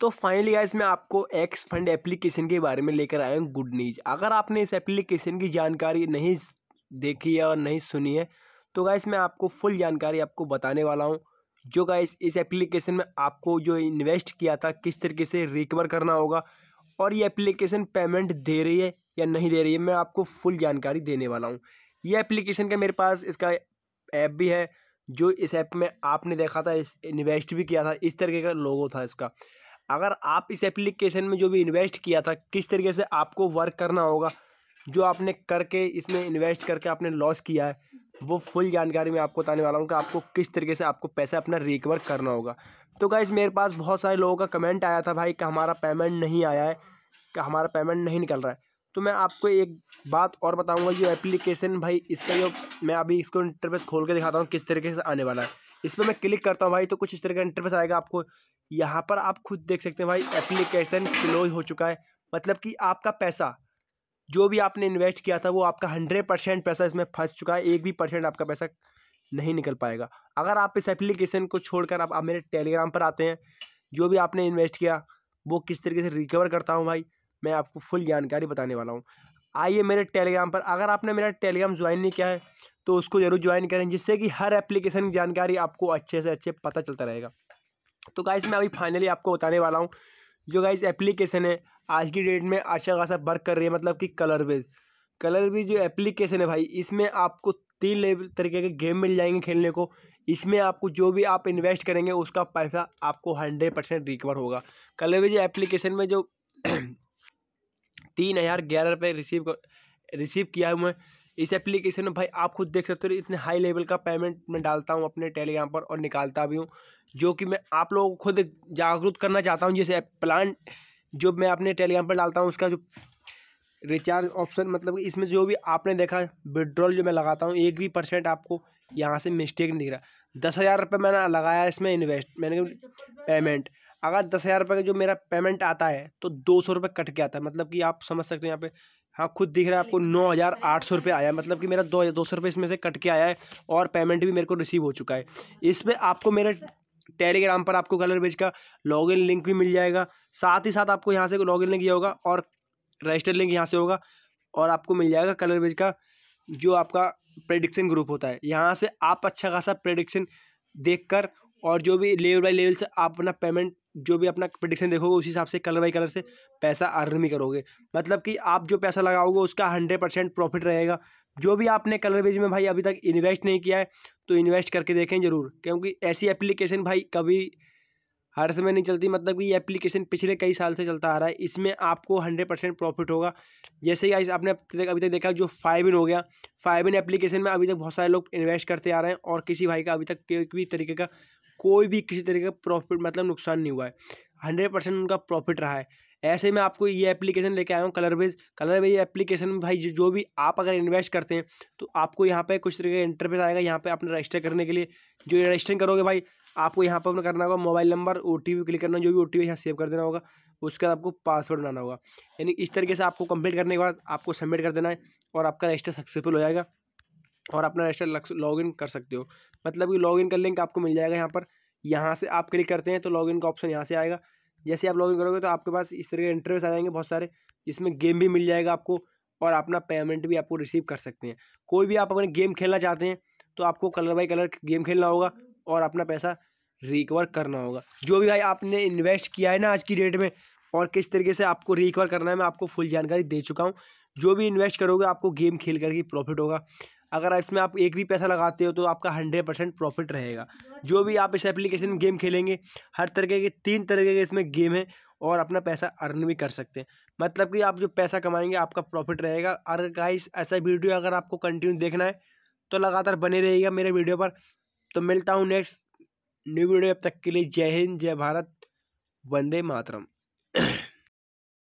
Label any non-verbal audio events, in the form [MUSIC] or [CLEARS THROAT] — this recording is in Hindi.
तो फाइनली आज मैं आपको एक्स फंड एप्लीकेशन के बारे में लेकर आया हूँ गुड न्यूज अगर आपने इस एप्लीकेशन की जानकारी नहीं देखी है और नहीं सुनी है तो गाइस मैं आपको फुल जानकारी आपको बताने वाला हूँ जो गाइस इस एप्लीकेशन में आपको जो इन्वेस्ट किया था किस तरीके से रिकवर करना होगा और ये एप्लीकेशन पेमेंट दे रही है या नहीं दे रही है मैं आपको फुल जानकारी देने वाला हूँ ये एप्लीकेशन का मेरे पास इसका ऐप भी है जो इस ऐप में आपने देखा था इस इन्वेस्ट भी किया था इस तरीके का लोगो था इसका अगर आप इस एप्लीकेशन में जो भी इन्वेस्ट किया था किस तरीके से आपको वर्क करना होगा जो आपने करके इसमें इन्वेस्ट करके आपने लॉस किया है वो फुल जानकारी मैं आपको बताने वाला हूँ कि आपको किस तरीके से आपको पैसा अपना रिकवर करना होगा तो गाइज मेरे पास बहुत सारे लोगों का कमेंट आया था भाई कि हमारा पेमेंट नहीं आया है कि हमारा पेमेंट नहीं निकल रहा है तो मैं आपको एक बात और बताऊँगा जो एप्लीकेशन भाई इसका जो मैं अभी इसको इंटरफेस खोल के दिखाता हूँ किस तरीके से आने वाला है इस पर मैं क्लिक करता हूँ भाई तो कुछ इस तरह का इंटरफेस आएगा आपको यहाँ पर आप खुद देख सकते हैं भाई एप्लीकेशन क्लोज हो चुका है मतलब कि आपका पैसा जो भी आपने इन्वेस्ट किया था वो आपका हंड्रेड परसेंट पैसा इसमें फंस चुका है एक भी परसेंट आपका पैसा नहीं निकल पाएगा अगर आप इस एप्लीकेशन को छोड़कर आप, आप मेरे टेलीग्राम पर आते हैं जो भी आपने इन्वेस्ट किया वो किस तरीके से रिकवर करता हूँ भाई मैं आपको फुल जानकारी बताने वाला हूँ आइए मेरे टेलीग्राम पर अगर आपने मेरा टेलीग्राम ज्वाइन नहीं किया है तो उसको जरूर ज्वाइन करें जिससे कि हर एप्लीकेशन की जानकारी आपको अच्छे से अच्छे पता चलता रहेगा तो गाइज मैं अभी फाइनली आपको बताने वाला हूँ जो गाइज एप्लीकेशन है आज की डेट में अच्छा खासा वर्क कर रही है मतलब कि कलर वेज कलर वेज जो एप्लीकेशन है भाई इसमें आपको तीन लेवल तरीके के गेम मिल जाएंगे खेलने को इसमें आपको जो भी आप इन्वेस्ट करेंगे उसका पैसा आपको हंड्रेड परसेंट रिकवर होगा कलर वेज एप्लीकेशन में जो [CLEARS THROAT] तीन हज़ार ग्यारह रुपये रिसीव कर रिसीव किया है इस एप्लीकेशन में भाई आप खुद देख सकते हो इतने हाई लेवल का पेमेंट मैं डालता हूँ अपने टेलीग्राम पर और निकालता भी हूँ जो कि मैं आप लोगों को खुद जागरूक करना चाहता हूँ जैसे प्लान जो मैं अपने टेलीग्राम पर डालता हूँ उसका जो रिचार्ज ऑप्शन मतलब इसमें जो भी आपने देखा विड्रॉल जो मैं लगाता हूँ एक भी परसेंट आपको यहाँ से मिस्टेक नहीं दिख रहा दस हज़ार रुपये मैंने लगाया इसमें इन्वेस्ट मैंने पेमेंट अगर दस हज़ार रुपये का जो मेरा पेमेंट आता है तो दो सौ रुपये कट के आता है मतलब कि आप समझ सकते हैं यहाँ पे हाँ खुद दिख रहा है आपको नौ हज़ार आठ सौ रुपये आया है मतलब कि मेरा दो दो सौ रुपये इसमें से कट के आया है और पेमेंट भी मेरे को रिसीव हो चुका है इसमें आपको मेरे टेलीग्राम अच्छा। पर आपको कलर बेज का लॉगिन लिंक भी मिल जाएगा साथ ही साथ आपको यहाँ से इन लिंक ये होगा और रजिस्टर लिंक यहाँ से होगा और आपको मिल जाएगा कलर बेज का जो आपका प्रेडिक्शन ग्रुप होता है यहाँ से आप अच्छा खासा प्रेडिक्शन देख और जो भी लेवल बाई लेवल से आप अपना पेमेंट जो भी अपना प्रडिक्शन देखोगे उसी हिसाब से कलर बाई कलर से पैसा अर्न भी करोगे मतलब कि आप जो पैसा लगाओगे उसका हंड्रेड परसेंट प्रॉफिट रहेगा जो भी आपने कलर बेज में भाई अभी तक इन्वेस्ट नहीं किया है तो इन्वेस्ट करके देखें ज़रूर क्योंकि ऐसी एप्लीकेशन भाई कभी हर समय नहीं चलती मतलब कि ये एप्लीकेशन पिछले कई साल से चलता आ रहा है इसमें आपको हंड्रेड परसेंट प्रॉफिट होगा जैसे कि आपने अभी तक देखा जो फाइव इन हो गया फाइव इन एप्लीकेशन में अभी तक बहुत सारे लोग इन्वेस्ट करते आ रहे हैं और किसी भाई का अभी तक कोई भी तरीके का कोई भी किसी तरीके का प्रॉफिट मतलब नुकसान नहीं हुआ है हंड्रेड परसेंट उनका प्रॉफिट रहा है ऐसे में आपको ये एप्लीकेशन लेके आया हूँ colour wage colour wage application में भाई जो भी आप अगर इन्वेस्ट करते हैं तो आपको यहाँ पे कुछ तरीके का इंटरफेस आएगा यहाँ पे अपने रजिस्टर करने के लिए जो रजिस्टर करोगे भाई आपको यहाँ पर अपना करना होगा mobile number O T click करना जो भी ओ टी यहाँ सेव कर देना होगा उसके बाद आपको पासवर्ड बनाना होगा यानी इस तरीके से आपको कंप्लीट करने के बाद आपको सबमिट कर देना है और आपका रजिस्टर सक्सेसफुल हो जाएगा और अपना रजिस्टर इन कर सकते हो मतलब कि लॉग इन का लिंक आपको मिल जाएगा यहाँ पर यहाँ से आप क्लिक करते हैं तो लॉग इन का ऑप्शन यहाँ से आएगा जैसे आप लॉगिन करोगे तो आपके पास इस तरह के इंटरव्यूस आ जाएंगे बहुत सारे जिसमें गेम भी मिल जाएगा आपको और अपना पेमेंट भी आपको रिसीव कर सकते हैं कोई भी आप अपने गेम खेलना चाहते हैं तो आपको कलर बाई कलर गेम खेलना होगा और अपना पैसा रिकवर करना होगा जो भी भाई आपने इन्वेस्ट किया है ना आज की डेट में और किस तरीके से आपको रिकवर करना है मैं आपको फुल जानकारी दे चुका हूँ जो भी इन्वेस्ट करोगे आपको गेम खेल करके प्रॉफिट होगा अगर इसमें आप एक भी पैसा लगाते हो तो आपका हंड्रेड परसेंट प्रॉफिट रहेगा जो भी आप इस एप्लीकेशन में गेम खेलेंगे हर तरीके के तीन तरीके के इसमें गेम है और अपना पैसा अर्न भी कर सकते हैं मतलब कि आप जो पैसा कमाएंगे आपका प्रॉफिट रहेगा और गाइस ऐसा वीडियो अगर आपको कंटिन्यू देखना है तो लगातार बने रहेगा मेरे वीडियो पर तो मिलता हूँ नेक्स्ट न्यू वीडियो अब तक के लिए जय हिंद जय भारत वंदे मातरम